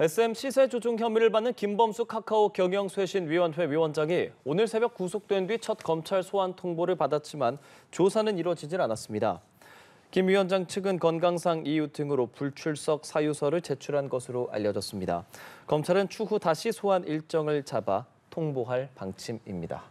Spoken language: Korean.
SM 시세 조종 혐의를 받는 김범수 카카오 경영쇄신위원회 위원장이 오늘 새벽 구속된 뒤 첫 검찰 소환 통보를 받았지만 조사는 이뤄지질 않았습니다. 김 위원장 측은 건강상 이유 등으로 불출석 사유서를 제출한 것으로 알려졌습니다. 검찰은 추후 다시 소환 일정을 잡아 통보할 방침입니다.